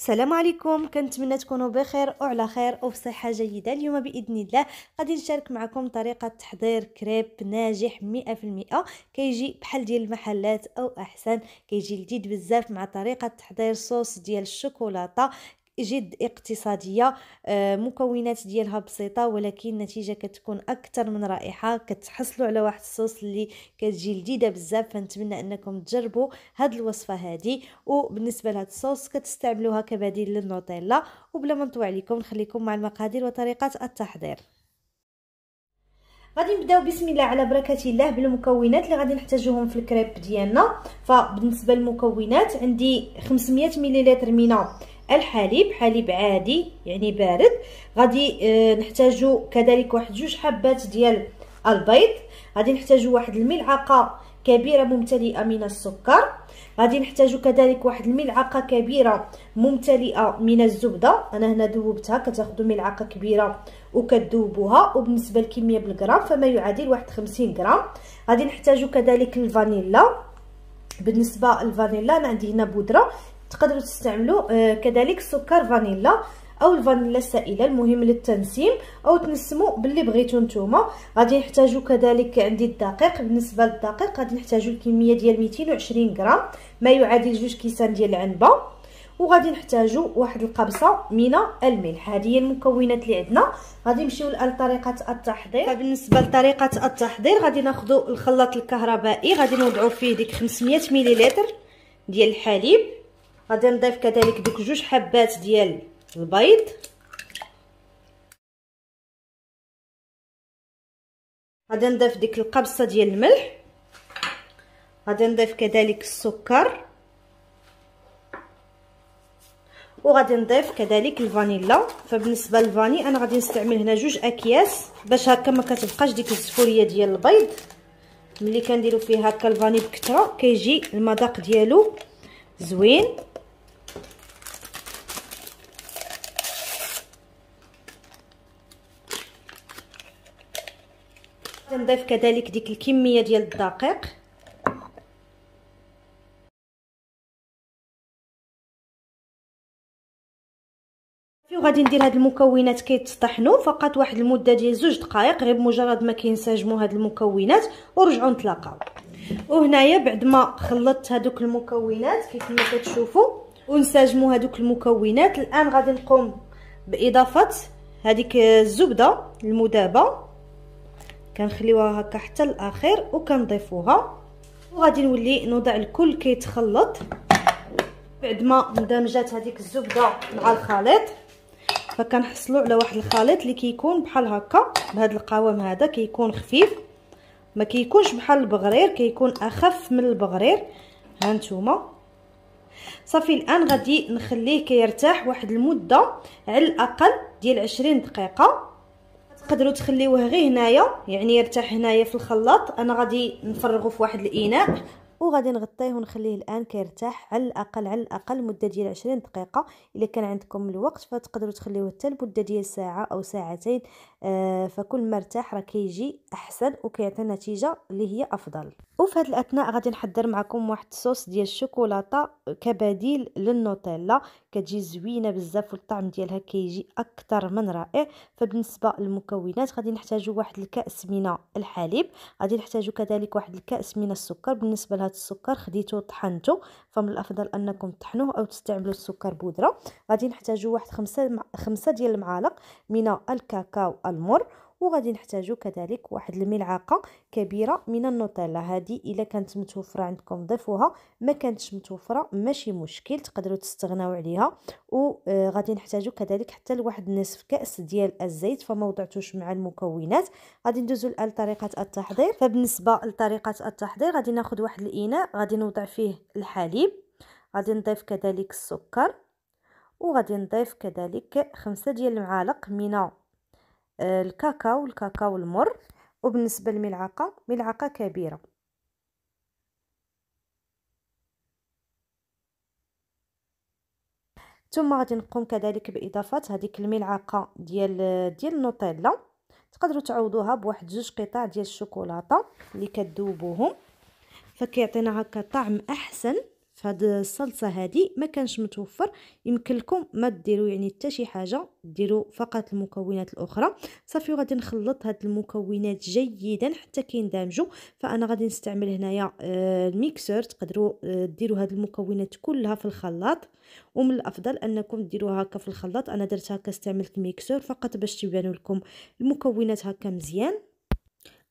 السلام عليكم كنتمنى تكونوا بخير وعلى خير وفي صحه جيده اليوم باذن الله غادي نشارك معكم طريقه تحضير كريب ناجح 100% كيجي بحال ديال المحلات او احسن كيجي لذيذ بزاف مع طريقه تحضير صوص ديال الشوكولاته جد اقتصاديه آه، مكونات ديالها بسيطه ولكن النتيجه كتكون اكثر من رائحه كتحصلوا على واحد الصوص اللي كتجي لذيذه بزاف فنتمنى انكم تجربوا هاد الوصفه هادي وبالنسبه لهاد الصوص كتستعملوها كبديل للنوتيلا وبلا ما نطوي عليكم نخليكم مع المقادير وطريقه التحضير غادي نبداو بسم الله على بركه الله بالمكونات اللي غادي نحتاجوهم في الكريب ديالنا فبالنسبه للمكونات عندي 500 ملل من الحليب حليب عادي يعني بارد غادي آه، نحتاجو كذلك واحد جوج حبات ديال البيض غادي نحتاجو واحد الملعقه كبيره ممتلئه من السكر غادي نحتاجو كذلك واحد الملعقه كبيره ممتلئه من الزبده انا هنا ذوبتها كتاخذوا ملعقه كبيره وكتذوبوها وبالنسبه للكميه بالغرام فما يعادل واحد 50 غرام غادي نحتاجو كذلك الفانيلا بالنسبه للفانيلا انا عندي هنا بودره تقدروا تستعملوا آه، كذلك سكر فانيلا او الفانيلا السائله المهم للتنسيم او تنسموا باللي بغيتو نتوما غادي نحتاجو كذلك عندي الدقيق بالنسبه للدقيق غادي نحتاجو الكميه ديال 220 غرام ما يعادل جوج كيسان ديال العنبه وغادي نحتاجو واحد القبصه من الملح هذه هي المكونات اللي عندنا غادي نمشيو لطريقه التحضير فبالنسبه لطريقه التحضير غادي ناخذ الخلاط الكهربائي غادي نوضعو فيه ديك 500 ملل ديال الحليب غادي نضيف كذلك دوك جوج حبات ديال البيض غادي نضيف ديك القبصه ديال الملح غادي نضيف كذلك السكر وغادي نضيف كذلك الفانيلا فبالنسبه للفاني انا غادي نستعمل هنا جوج اكياس باش هكا ما كتبقاش ديك الزفوريه ديال البيض ملي كنديروا فيه هكا الفاني بكثره كيجي المذاق ديالو زوين كنضيف كذلك ديك الكميه ديال الدقيق وغادي ندير هاد المكونات كيتطحنوا فقط واحد المده ديال زوج دقائق غير بمجرد ما كينسجموا هاد المكونات ورجعوا نتلاقاو وهنايا بعد ما خلطت هادوك المكونات كيف ما كتشوفوا ونسجموا هادوك المكونات الان غادي نقوم باضافه هذيك الزبده المذابه كنخليوها هكا حتى الاخير وكنضيفوها وغادي نولي نوضع الكل كيتخلط بعد ما اندمجات هذيك الزبده مع الخليط فكنحصلوا على واحد الخليط اللي كيكون بحال هكا بهذا القوام هذا كيكون خفيف ما كيكونش بحال البغرير كيكون اخف من البغرير ها نتوما صافي الان غادي نخليه كيرتاح واحد المده على الاقل ديال 20 دقيقه تقدروا تخليوه غير هنايا يعني يرتاح هنايا في الخلاط انا غادي نفرغه في واحد الاناء وغادي نغطيه ونخليه الان كيرتاح على الاقل على الاقل مده ديال 20 دقيقه الا كان عندكم الوقت فتقدروا تخليوه حتى لمده ديال ساعه او ساعتين آه، فكل ما ارتاح راه كيجي احسن وكيعطي نتيجه اللي هي افضل وفي هذه الاثناء غادي نحضر معكم واحد الصوص ديال الشوكولاته كبديل للنوتيلا كتجي زوينه بزاف والطعم ديالها كيجي اكثر من رائع فبالنسبه للمكونات غادي نحتاجو واحد الكاس من الحليب غادي نحتاجو كذلك واحد الكاس من السكر بالنسبه لهذا السكر خديتو طحنتو فمن الافضل انكم تطحنوه او تستعملوا السكر بودره غادي نحتاجو واحد خمسة خمسة ديال المعالق من الكاكاو المر وغادي نحتاجو كذلك واحد الملعقه كبيره من النوتيلا هذه الا كانت متوفره عندكم ضيفوها ما كانتش متوفره ماشي مشكل تقدروا تستغناو عليها وغادي آه، نحتاجو كذلك حتى لواحد نصف كاس ديال الزيت فما وضعتوش مع المكونات غادي ندوزو الان لطريقه التحضير فبالنسبه لطريقه التحضير غادي ناخذ واحد الاناء غادي نوضع فيه الحليب غادي نضيف كذلك السكر وغادي نضيف كذلك خمسة ديال المعالق من آه، الكاكاو الكاكاو المر وبالنسبة للملعقة ملعقة كبيرة ثم غادي نقوم كذلك بإضافة هذيك الملعقة ديال ديال النوتيلا تقدروا تعوضوها بواحد جوج قطع ديال الشوكولاتة اللي كتذوبوهم فكيعطينا هكا طعم أحسن فهاد الصلصه هادي ما كانش متوفر يمكن لكم ما ديروا يعني حتى شي حاجه ديروا فقط المكونات الاخرى صافي وغادي نخلط هاد المكونات جيدا حتى كيندمجوا فانا غادي نستعمل هنايا آه، الميكسر تقدروا آه، ديروا هاد المكونات كلها في الخلاط ومن الافضل انكم ديروها هكا في الخلاط انا درت هكا استعملت الميكسر فقط باش تبانوا لكم المكونات هكا مزيان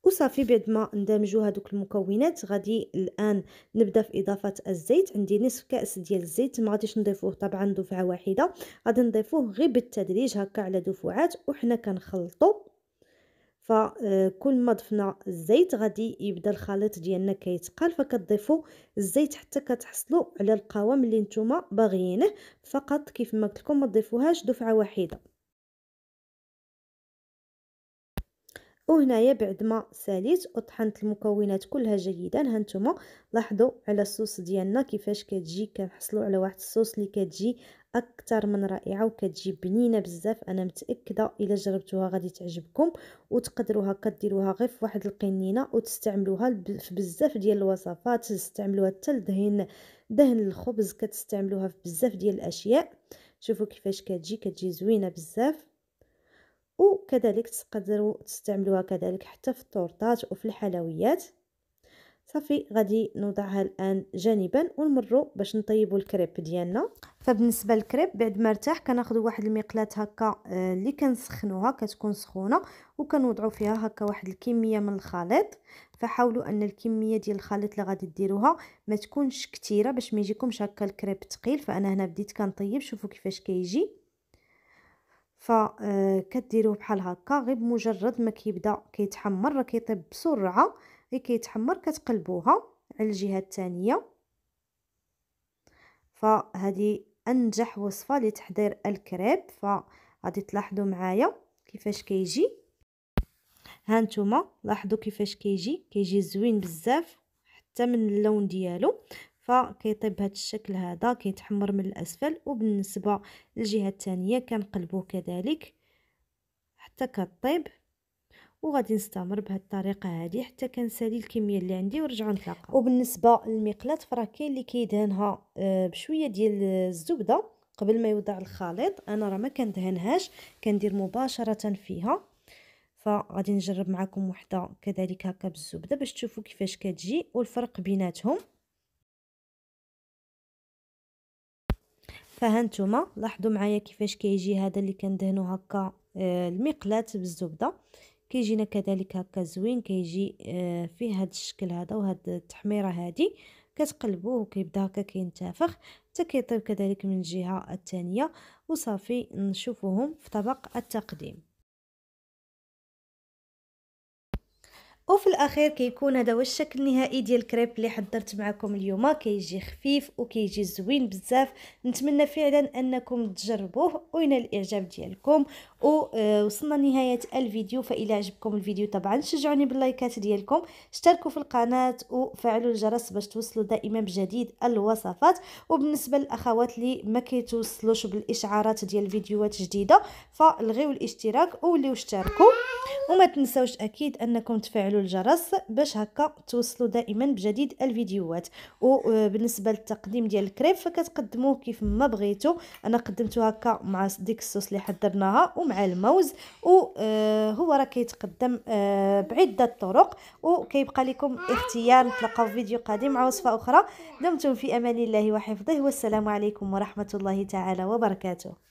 وصافي بعد ما ندمجوا هذوك المكونات غادي الان نبدا في اضافه الزيت عندي نصف كاس ديال الزيت ما غاديش نضيفوه طبعا دفعه واحده غادي نضيفوه غير بالتدريج هكا على دفعات وحنا كنخلطوا فكل آه، ما ضفنا الزيت غادي يبدا الخليط ديالنا كيتقال فكتضيفوا الزيت حتى كتحصلوا على القوام اللي نتوما باغيينه فقط كيف ما قلت لكم ما تضيفوهاش دفعه واحده وهنايا بعد ما ساليت وطحنت المكونات كلها جيدا هانتوما لاحظوا على الصوص ديالنا كيفاش كتجي كنحصلوا على واحد الصوص اللي كتجي اكثر من رائعه وكتجي بنينه بزاف انا متاكده الا جربتوها غادي تعجبكم وتقدروها هكا ديروها غير في واحد القنينه وتستعملوها في بزاف ديال الوصفات تستعملوها حتى لدهن دهن الخبز كتستعملوها في بزاف ديال الاشياء شوفوا كيفاش كتجي كتجي زوينه بزاف وكذلك تقدروا تستعملوها كذلك حتى في التورتات وفي الحلويات صافي غادي نوضعها الان جانبا ونمروا باش نطيبوا الكريب ديالنا فبالنسبه للكريب بعد ما ارتاح كناخذوا واحد المقلاة هكا آه، اللي كنسخنوها كتكون سخونه وكنوضعوا فيها هكا واحد الكميه من الخليط فحاولوا ان الكميه ديال الخليط اللي غادي ديروها ما تكونش كثيره باش ما يجيكمش هكا الكريب ثقيل فانا هنا بديت كنطيب شوفوا كيفاش كيجي كي فكديروه آه، بحال هكا غير بمجرد ما كيبدا كيتحمر راه كيطيب بسرعه غير كيتحمر كتقلبوها على الجهه الثانيه فهذه انجح وصفه لتحضير الكريب فغادي تلاحظوا معايا كيفاش كيجي ها نتوما لاحظوا كيفاش كيجي كيجي زوين بزاف حتى من اللون ديالو فكيطيب بهذا الشكل هذا كيتحمر من الاسفل وبالنسبه للجهه الثانيه كنقلبوه كذلك حتى كطيب وغادي نستمر بهذه الطريقه هذه حتى كنسالي الكميه اللي عندي ونرجعوا نتلاقاو وبالنسبه للمقلاه فراه كاين اللي كيدهنها آه، بشويه ديال الزبده قبل ما يوضع الخليط انا راه ما كندهنهاش كندير مباشره فيها فغادي نجرب معكم وحده كذلك هكا بالزبده باش تشوفوا كيفاش كتجي والفرق بيناتهم فهانتوما لاحظوا معايا كيفاش كيجي هذا اللي كندهنو هكا آه، المقلات بالزبده كيجينا كذلك هكا زوين كيجي آه، فيه هذا الشكل هذا وهاد التحميره هذه كتقلبوه وكيبدا هكا كينتفخ حتى كيطيب كذلك من الجهه الثانيه وصافي نشوفوهم في طبق التقديم وفي الاخير كيكون هذا هو الشكل النهائي ديال الكريب اللي حضرت معكم اليوم كيجي خفيف وكيجي زوين بزاف نتمنى فعلا انكم تجربوه وينال الاعجاب ديالكم ووصلنا آه، لنهايه الفيديو فإلا عجبكم الفيديو طبعا شجعوني باللايكات ديالكم اشتركوا في القناه وفعلوا الجرس باش توصلوا دائما بجديد الوصفات وبالنسبه للاخوات اللي ما كيتوصلوش بالاشعارات ديال الفيديوهات جديده فالغيو الاشتراك ووليو اشتركوا وما تنسوش اكيد انكم تفعلوا الجرس باش هكا توصلوا دائما بجديد الفيديوهات وبالنسبه آه، للتقديم ديال الكريب فكتقدموه كيف ما بغيتو انا قدمته هكا مع ديك الصوص اللي حضرناها مع الموز وهو آه، راه كيتقدم آه، بعده طرق وكيبقى لكم اختيار نتلاقاو في فيديو قادم مع وصفه اخرى دمتم في امان الله وحفظه والسلام عليكم ورحمه الله تعالى وبركاته